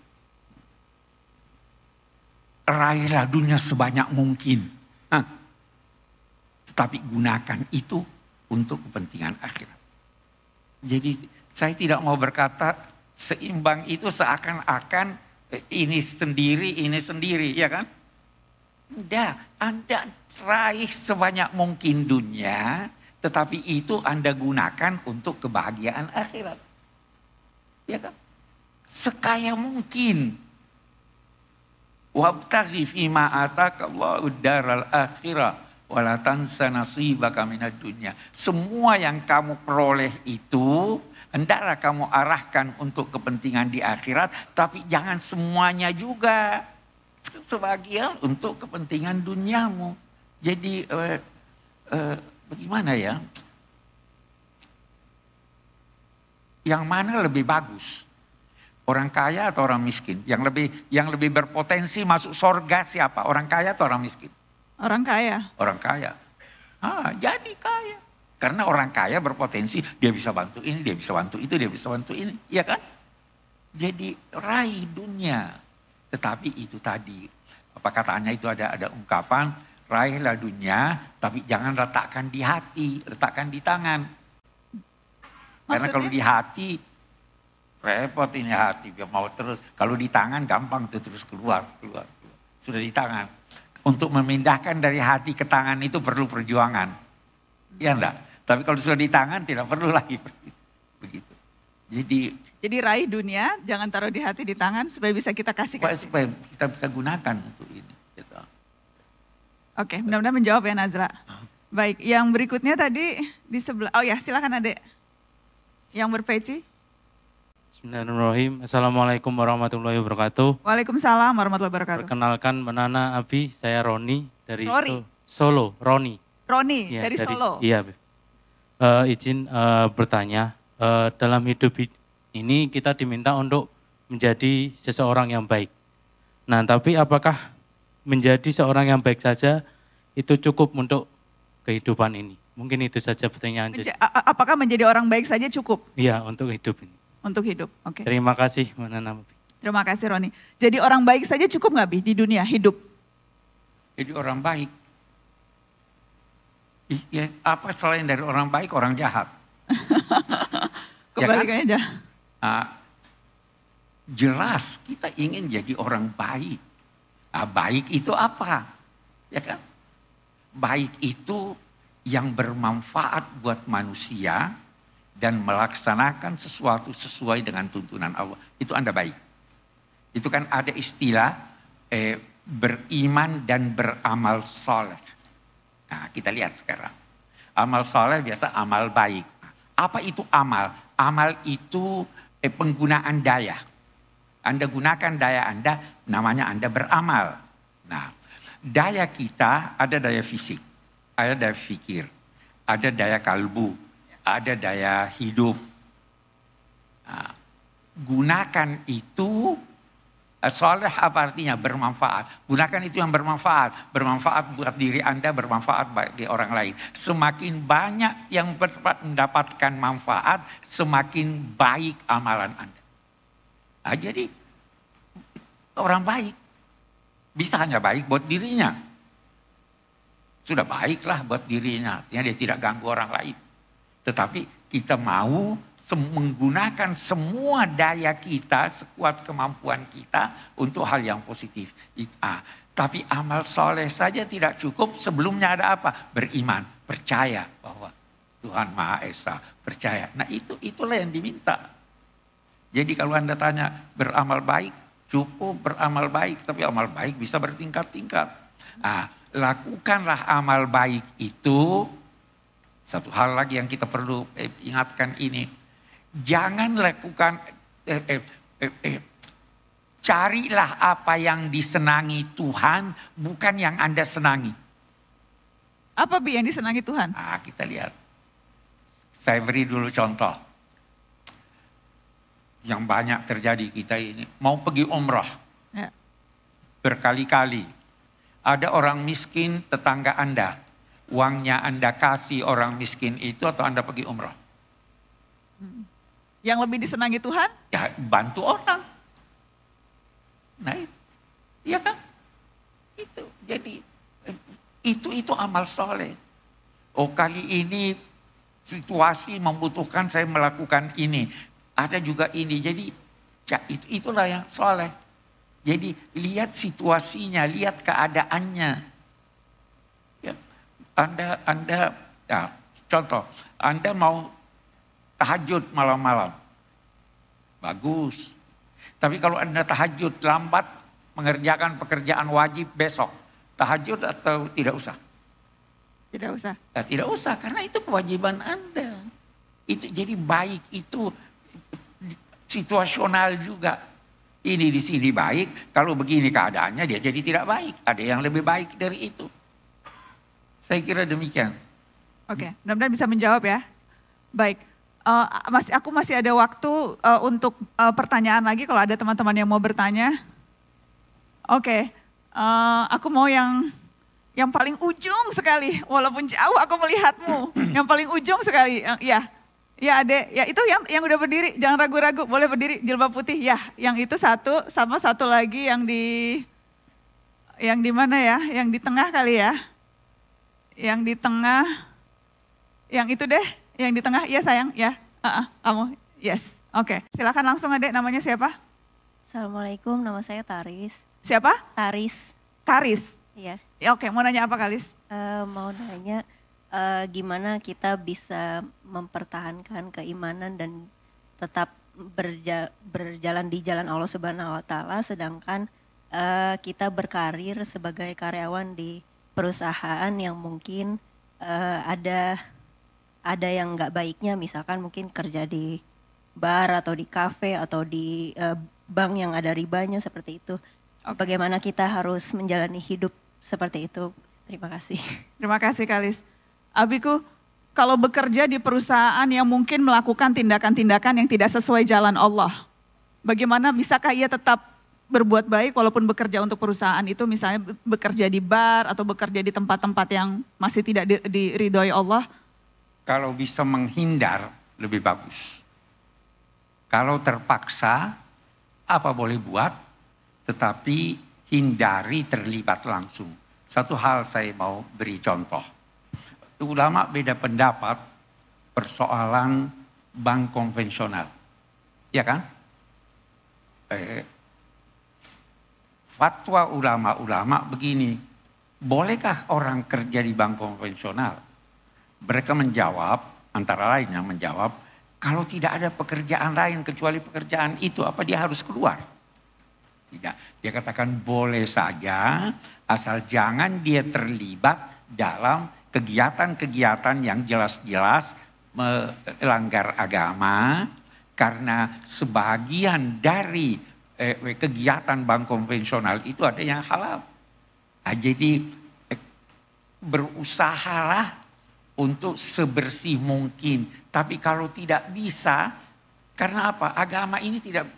raihlah dunia sebanyak mungkin. Hah. tetapi gunakan itu untuk kepentingan akhirat. Jadi saya tidak mau berkata Seimbang itu seakan-akan eh, ini sendiri, ini sendiri, ya kan? Tidak, Anda raih sebanyak mungkin dunia, tetapi itu Anda gunakan untuk kebahagiaan akhirat. Ya kan? Sekaya mungkin. Wabtaghi fima ataka Allahu daral akhirah wala tansa nasibaka minad dunia. Semua yang kamu peroleh itu hendaklah kamu arahkan untuk kepentingan di akhirat, tapi jangan semuanya juga sebagian untuk kepentingan duniamu. Jadi eh, eh, bagaimana ya? Yang mana lebih bagus? Orang kaya atau orang miskin? Yang lebih yang lebih berpotensi masuk sorga siapa? Orang kaya atau orang miskin? Orang kaya. Orang kaya. Ah, jadi kaya. Karena orang kaya berpotensi dia bisa bantu ini, dia bisa bantu itu, dia bisa bantu ini, ya kan? Jadi raih dunia. Tetapi itu tadi apa katanya itu ada ada ungkapan raihlah dunia tapi jangan letakkan di hati, letakkan di tangan. Maksudnya? Karena kalau di hati repot ini hati, mau terus. Kalau di tangan gampang tuh terus keluar. keluar. Sudah di tangan untuk memindahkan dari hati ke tangan itu perlu perjuangan. Ya enggak? Tapi kalau sudah di tangan tidak perlu lagi begitu. Jadi jadi raih dunia, jangan taruh di hati di tangan supaya bisa kita kasih supaya, supaya kita bisa gunakan untuk ini. Gitu. Oke, okay, mudah-mudahan menjawab ya Nazra. Baik, yang berikutnya tadi di sebelah. Oh ya, silakan adek. Yang berpeci. Bismillahirrahmanirrahim. Assalamualaikum warahmatullahi wabarakatuh. Waalaikumsalam warahmatullahi wabarakatuh. Perkenalkan menana Abi, saya Roni dari Rory. Solo, Roni. Roni ya, dari, dari Solo. Iya. Uh, izin uh, bertanya, uh, dalam hidup ini kita diminta untuk menjadi seseorang yang baik. Nah, tapi apakah menjadi seorang yang baik saja itu cukup untuk kehidupan ini? Mungkin itu saja pertanyaan. Menja apakah menjadi orang baik saja cukup? Iya, untuk hidup ini untuk hidup. Oke. Okay. Terima kasih, Manana. Terima kasih Roni. Jadi orang baik saja cukup nggak Bi di dunia hidup? Jadi orang baik. Ya, apa selain dari orang baik orang jahat? Kebalikannya ya kan? jahat. Uh, jelas kita ingin jadi orang baik. Uh, baik itu apa? Ya kan? Baik itu yang bermanfaat buat manusia, dan melaksanakan sesuatu sesuai dengan tuntunan Allah. Itu Anda baik. Itu kan ada istilah eh, beriman dan beramal soleh. Nah, kita lihat sekarang. Amal soleh biasa amal baik. Apa itu amal? Amal itu eh, penggunaan daya. Anda gunakan daya Anda, namanya Anda beramal. Nah, daya kita ada daya fisik, ada daya fikir, ada daya kalbu, ada daya hidup. Nah, gunakan itu eh, Soleh apa artinya? Bermanfaat. Gunakan itu yang bermanfaat. Bermanfaat buat diri Anda, bermanfaat bagi orang lain. Semakin banyak yang mendapatkan manfaat, semakin baik amalan Anda. Nah, jadi orang baik bisa hanya baik buat dirinya. Sudah baiklah buat dirinya, artinya dia tidak ganggu orang lain. Tetapi kita mau menggunakan semua daya kita, sekuat kemampuan kita untuk hal yang positif. Ah, tapi amal soleh saja tidak cukup sebelumnya ada apa? Beriman, percaya bahwa Tuhan Maha Esa, percaya. Nah itu itulah yang diminta. Jadi kalau Anda tanya beramal baik, cukup beramal baik. Tapi amal baik bisa bertingkat-tingkat. Ah, lakukanlah amal baik itu satu hal lagi yang kita perlu eh, ingatkan ini, jangan lakukan eh, eh, eh, eh, carilah apa yang disenangi Tuhan, bukan yang Anda senangi. Apa bi yang disenangi Tuhan? Ah, kita lihat. Saya beri dulu contoh. Yang banyak terjadi kita ini mau pergi umrah. ya. berkali-kali. Ada orang miskin tetangga Anda uangnya Anda kasih orang miskin itu atau Anda pergi umroh? Yang lebih disenangi Tuhan? Ya bantu orang. Nah ya Iya kan? Itu. Jadi itu itu amal soleh. Oh kali ini situasi membutuhkan saya melakukan ini. Ada juga ini. Jadi ya, itu itulah yang soleh. Jadi lihat situasinya, lihat keadaannya. Anda, Anda, ya, contoh, Anda mau tahajud malam-malam, bagus. Tapi kalau Anda tahajud lambat, mengerjakan pekerjaan wajib besok, tahajud atau tidak usah? Tidak usah. Ya, tidak usah, karena itu kewajiban Anda. Itu jadi baik itu situasional juga ini di sini baik, kalau begini keadaannya dia jadi tidak baik. Ada yang lebih baik dari itu. Saya kira demikian. Oke, okay. mudah-mudahan bisa menjawab ya. Baik, uh, mas, aku masih ada waktu uh, untuk uh, pertanyaan lagi kalau ada teman-teman yang mau bertanya. Oke, okay. uh, aku mau yang yang paling ujung sekali, walaupun jauh aku melihatmu, yang paling ujung sekali, yang, ya. Ya Ade, ya itu yang yang udah berdiri, jangan ragu-ragu, boleh berdiri jilbab putih, ya. Yang itu satu, sama satu lagi yang di, yang di mana ya, yang di tengah kali ya yang di tengah, yang itu deh, yang di tengah, iya sayang, ya, uh -uh, kamu, yes, oke. Okay. Silakan langsung adek, namanya siapa? Assalamualaikum, nama saya Taris. Siapa? Taris. Karis? Iya. Ya, oke, okay. mau nanya apa Karis? Uh, eh, mau nanya uh, gimana kita bisa mempertahankan keimanan dan tetap berja berjalan di jalan Allah Subhanahu wa taala sedangkan uh, kita berkarir sebagai karyawan di perusahaan yang mungkin uh, ada ada yang nggak baiknya misalkan mungkin kerja di bar atau di kafe atau di uh, bank yang ada ribanya seperti itu. Okay. Bagaimana kita harus menjalani hidup seperti itu? Terima kasih. Terima kasih Kalis. Abiku, kalau bekerja di perusahaan yang mungkin melakukan tindakan-tindakan yang tidak sesuai jalan Allah, bagaimana bisakah ia tetap berbuat baik walaupun bekerja untuk perusahaan itu misalnya bekerja di bar atau bekerja di tempat-tempat yang masih tidak di, diridhoi Allah? Kalau bisa menghindar lebih bagus. Kalau terpaksa apa boleh buat tetapi hindari terlibat langsung. Satu hal saya mau beri contoh. Ulama beda pendapat persoalan bank konvensional. Ya kan? Eh, fatwa ulama-ulama begini, bolehkah orang kerja di bank konvensional? Mereka menjawab, antara lain menjawab, kalau tidak ada pekerjaan lain kecuali pekerjaan itu, apa dia harus keluar? Tidak. Dia katakan boleh saja, asal jangan dia terlibat dalam kegiatan-kegiatan yang jelas-jelas melanggar agama, karena sebagian dari eh, kegiatan bank konvensional itu ada yang halal. Nah, jadi eh, berusahalah untuk sebersih mungkin. Tapi kalau tidak bisa, karena apa? Agama ini tidak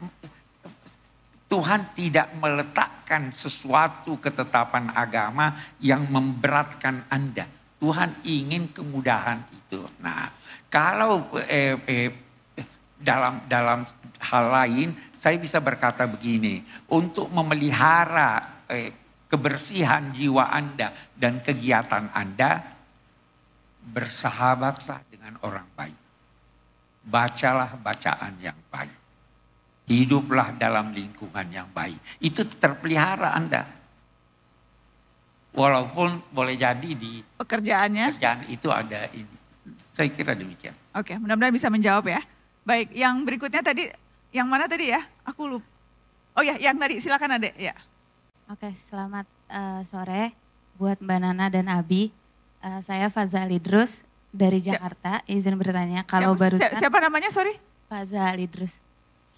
Tuhan tidak meletakkan sesuatu ketetapan agama yang memberatkan Anda. Tuhan ingin kemudahan itu. Nah, kalau eh, eh, eh dalam dalam hal lain saya bisa berkata begini, untuk memelihara eh, kebersihan jiwa Anda dan kegiatan Anda, bersahabatlah dengan orang baik. Bacalah bacaan yang baik. Hiduplah dalam lingkungan yang baik. Itu terpelihara Anda. Walaupun boleh jadi di pekerjaannya pekerjaan itu ada ini. Saya kira demikian. Oke, mudah-mudahan bisa menjawab ya. Baik, yang berikutnya tadi yang mana tadi ya? Aku lupa. Oh ya, yang tadi silakan adek ya. Oke, selamat uh, sore buat Mbak Nana dan Abi. Uh, saya Faza Lidrus dari Jakarta. Si Izin bertanya, kalau ya, baru si siapa namanya? Sorry. Faza Lidrus.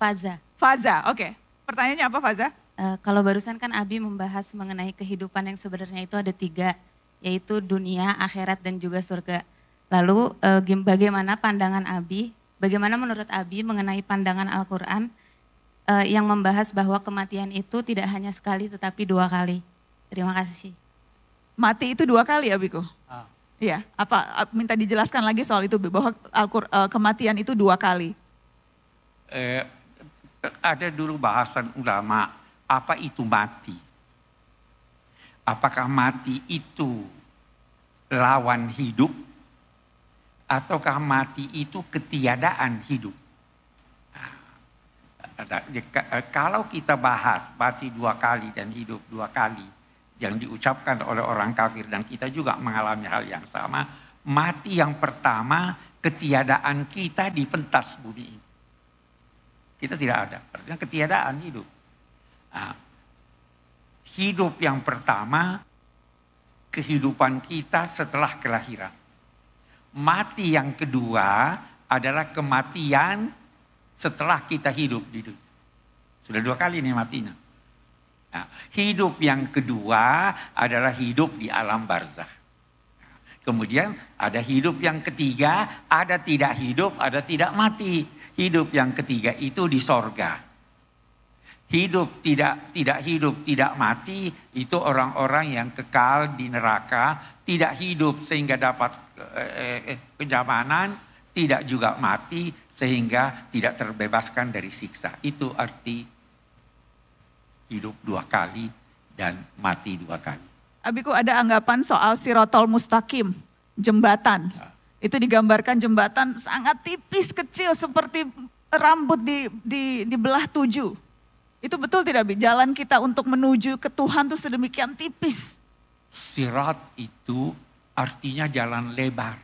Faza. Faza, oke. Okay. Pertanyaannya apa Faza? Uh, kalau barusan kan Abi membahas mengenai kehidupan yang sebenarnya itu ada tiga, yaitu dunia, akhirat, dan juga surga. Lalu uh, bagaimana pandangan Abi Bagaimana menurut Abi mengenai pandangan Al-Quran uh, yang membahas bahwa kematian itu tidak hanya sekali tetapi dua kali? Terima kasih. Mati itu dua kali Abiku? Ah. Ya, apa minta dijelaskan lagi soal itu bahwa uh, kematian itu dua kali? Eh, ada dulu bahasan ulama, apa itu mati? Apakah mati itu lawan hidup ataukah mati itu ketiadaan hidup? Nah, eh, kalau kita bahas mati dua kali dan hidup dua kali yang diucapkan oleh orang kafir dan kita juga mengalami hal yang sama, mati yang pertama ketiadaan kita di pentas bumi ini. Kita tidak ada, artinya ketiadaan hidup. Nah, hidup yang pertama kehidupan kita setelah kelahiran mati yang kedua adalah kematian setelah kita hidup di dunia. Sudah dua kali ini matinya. Nah, hidup yang kedua adalah hidup di alam barzah Kemudian ada hidup yang ketiga, ada tidak hidup, ada tidak mati. Hidup yang ketiga itu di sorga hidup tidak tidak hidup tidak mati itu orang-orang yang kekal di neraka tidak hidup sehingga dapat eh, eh, tidak juga mati sehingga tidak terbebaskan dari siksa itu arti hidup dua kali dan mati dua kali. Abiku ada anggapan soal sirotol mustaqim jembatan ya. itu digambarkan jembatan sangat tipis kecil seperti rambut di di, di belah tujuh itu betul tidak Bi? Jalan kita untuk menuju ke Tuhan itu sedemikian tipis. Sirat itu artinya jalan lebar.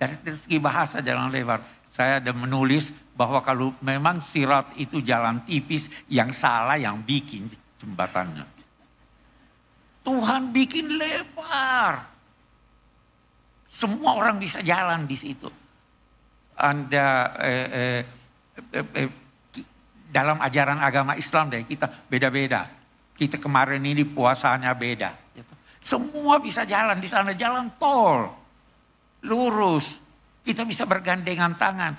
Dari segi bahasa jalan lebar. Saya ada menulis bahwa kalau memang sirat itu jalan tipis, yang salah yang bikin jembatannya. Tuhan bikin lebar. Semua orang bisa jalan di situ. Anda eh, eh, eh, eh, dalam ajaran agama Islam deh kita beda-beda. Kita kemarin ini puasanya beda. Gitu. Semua bisa jalan di sana, jalan tol, lurus. Kita bisa bergandengan tangan.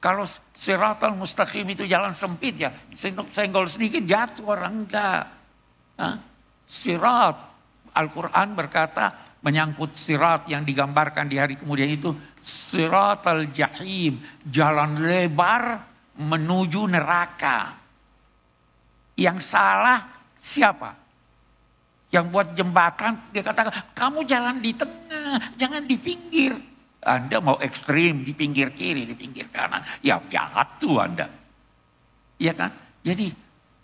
Kalau siratal mustaqim itu jalan sempit ya, senggol sedikit jatuh orang enggak. Hah? Sirat, Al-Quran berkata menyangkut sirat yang digambarkan di hari kemudian itu al jahim, jalan lebar menuju neraka. Yang salah siapa? Yang buat jembatan dia katakan kamu jalan di tengah, jangan di pinggir. Anda mau ekstrim di pinggir kiri, di pinggir kanan, ya jahat tuh Anda. Iya kan? Jadi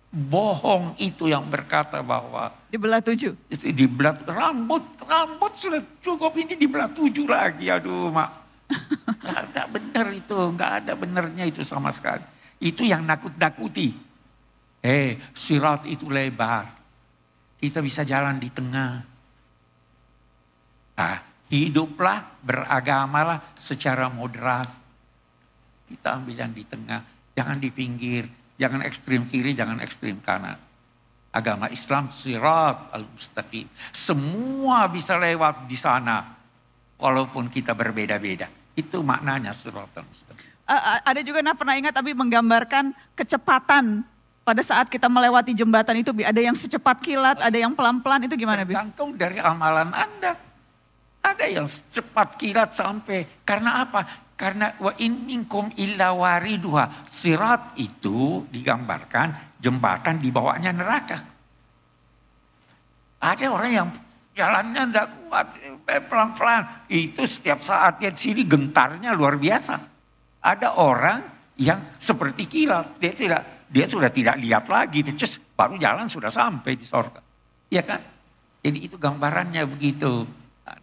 bohong itu yang berkata bahwa dibelah tujuh. Itu dibelah rambut, rambut sudah cukup ini dibelah tujuh lagi. Aduh, mak Gak ada benar itu, gak ada benernya itu sama sekali. Itu yang nakut-nakuti. Eh, sirat itu lebar. Kita bisa jalan di tengah. Ah, hiduplah, beragamalah secara moderat. Kita ambil yang di tengah, jangan di pinggir, jangan ekstrim kiri, jangan ekstrim kanan agama Islam sirat al-mustaqim. Semua bisa lewat di sana. Walaupun kita berbeda-beda. Itu maknanya surat al Uh, eh, eh, ada juga nah pernah ingat tapi menggambarkan kecepatan pada saat kita melewati jembatan itu ada yang secepat kilat, ada yang pelan-pelan itu gimana Bi? Tergantung dari amalan Anda. Ada yang secepat kilat sampai karena apa? Karena wa in illa wariduha. Sirat itu digambarkan jembatan di bawahnya neraka. Ada orang yang jalannya tidak kuat, eh, pelan-pelan. Itu setiap saat di sini gentarnya luar biasa. Ada orang yang seperti kilat, dia tidak dia sudah tidak lihat lagi, terus baru jalan sudah sampai di sorga. Ya kan? Jadi itu gambarannya begitu.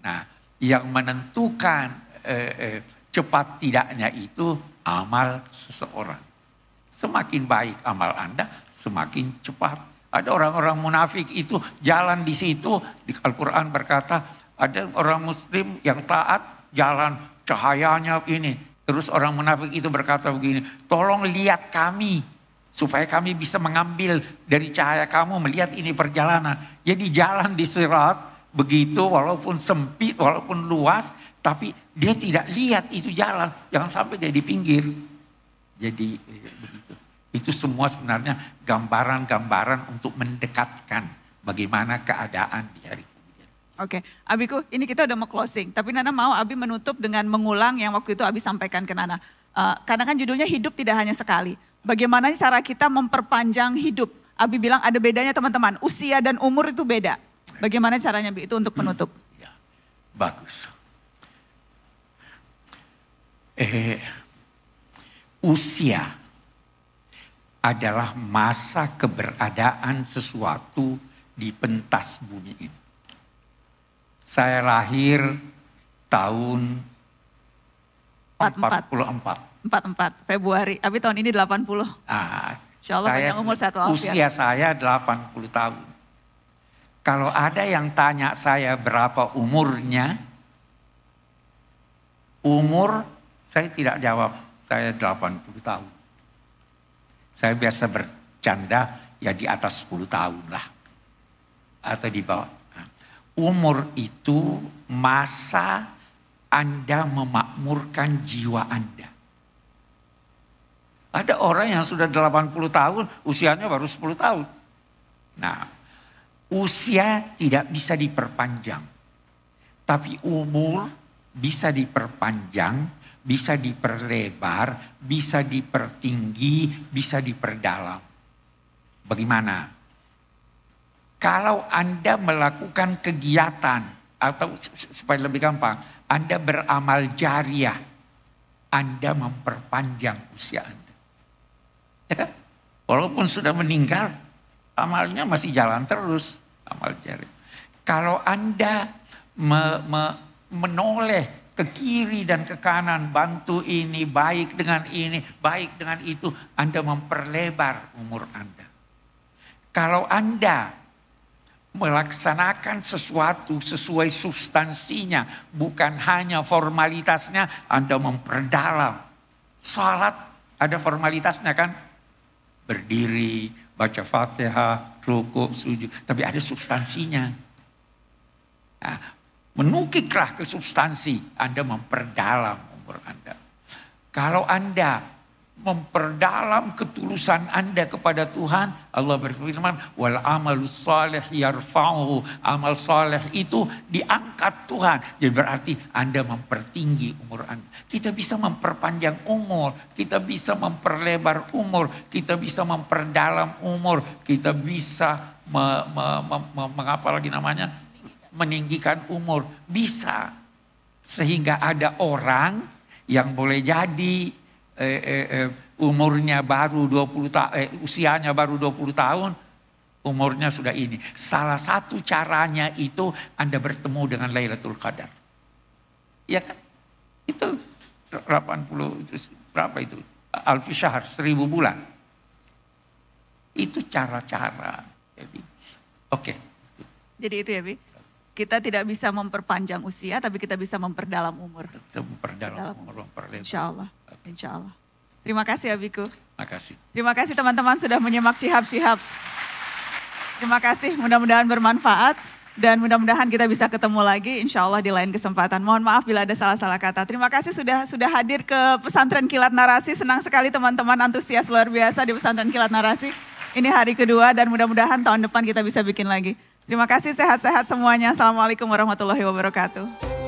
Nah, yang menentukan eh, eh, cepat tidaknya itu amal seseorang. Semakin baik amal Anda, semakin cepat ada orang-orang munafik itu jalan di situ. Di Al-Quran berkata ada orang muslim yang taat jalan cahayanya ini. Terus orang munafik itu berkata begini, tolong lihat kami supaya kami bisa mengambil dari cahaya kamu melihat ini perjalanan. Jadi jalan di sirat begitu walaupun sempit, walaupun luas, tapi dia tidak lihat itu jalan. Jangan sampai dia di pinggir. Jadi ya, begitu. Itu semua sebenarnya gambaran-gambaran untuk mendekatkan bagaimana keadaan di hari kemudian. Oke, Abiku, ini kita udah mau closing, tapi Nana mau Abi menutup dengan mengulang yang waktu itu Abi sampaikan ke Nana. Uh, karena kan judulnya hidup tidak hanya sekali. Bagaimana cara kita memperpanjang hidup? Abi bilang ada bedanya teman-teman, usia dan umur itu beda. Bagaimana caranya Abi itu untuk menutup? Hmm, ya, bagus. Eh, usia adalah masa keberadaan sesuatu di pentas bumi ini. Saya lahir tahun 44. 44, Februari. Tapi tahun ini 80. Ah, Insya Allah saya, umur satu Usia saya 80 tahun. Kalau ada yang tanya saya berapa umurnya, umur saya tidak jawab, saya 80 tahun. Saya biasa bercanda ya di atas 10 tahun lah. Atau di bawah. Nah, umur itu masa Anda memakmurkan jiwa Anda. Ada orang yang sudah 80 tahun, usianya baru 10 tahun. Nah, usia tidak bisa diperpanjang. Tapi umur bisa diperpanjang bisa diperlebar, bisa dipertinggi, bisa diperdalam. Bagaimana? Kalau Anda melakukan kegiatan atau supaya lebih gampang, Anda beramal jariah, Anda memperpanjang usia Anda. Ya, kan? walaupun sudah meninggal, amalnya masih jalan terus, amal jariah. Kalau Anda me, me, menoleh ke kiri dan ke kanan, bantu ini, baik dengan ini, baik dengan itu. Anda memperlebar umur Anda. Kalau Anda melaksanakan sesuatu sesuai substansinya, bukan hanya formalitasnya, Anda memperdalam. Salat ada formalitasnya kan? Berdiri, baca fatihah, rukuk, sujud. Tapi ada substansinya. Nah, Menukiklah ke substansi, Anda memperdalam umur Anda. Kalau Anda memperdalam ketulusan Anda kepada Tuhan, Allah berfirman, wal amalu salih yarfa'uhu. Amal saleh itu diangkat Tuhan. Jadi berarti Anda mempertinggi umur Anda. Kita bisa memperpanjang umur, kita bisa memperlebar umur, kita bisa memperdalam umur, kita bisa me, me, me, me, mengapa lagi namanya? meninggikan umur. Bisa. Sehingga ada orang yang boleh jadi eh, eh, eh, umurnya baru 20 ta eh, usianya baru 20 tahun, umurnya sudah ini. Salah satu caranya itu Anda bertemu dengan Lailatul Qadar. Ya kan? Itu 80 berapa itu? Alfi syahr, seribu bulan. Itu cara-cara. Jadi, oke. Okay. Jadi itu ya, Bi? kita tidak bisa memperpanjang usia, tapi kita bisa memperdalam umur. memperdalam, umur, memperlebar. Insya Allah, insya Allah. Terima kasih Abiku. Terima kasih. Terima kasih teman-teman sudah menyimak sihab-sihab. Terima kasih, mudah-mudahan bermanfaat. Dan mudah-mudahan kita bisa ketemu lagi insya Allah di lain kesempatan. Mohon maaf bila ada salah-salah kata. Terima kasih sudah sudah hadir ke pesantren kilat narasi. Senang sekali teman-teman antusias luar biasa di pesantren kilat narasi. Ini hari kedua dan mudah-mudahan tahun depan kita bisa bikin lagi. Terima kasih sehat-sehat semuanya. Assalamualaikum warahmatullahi wabarakatuh.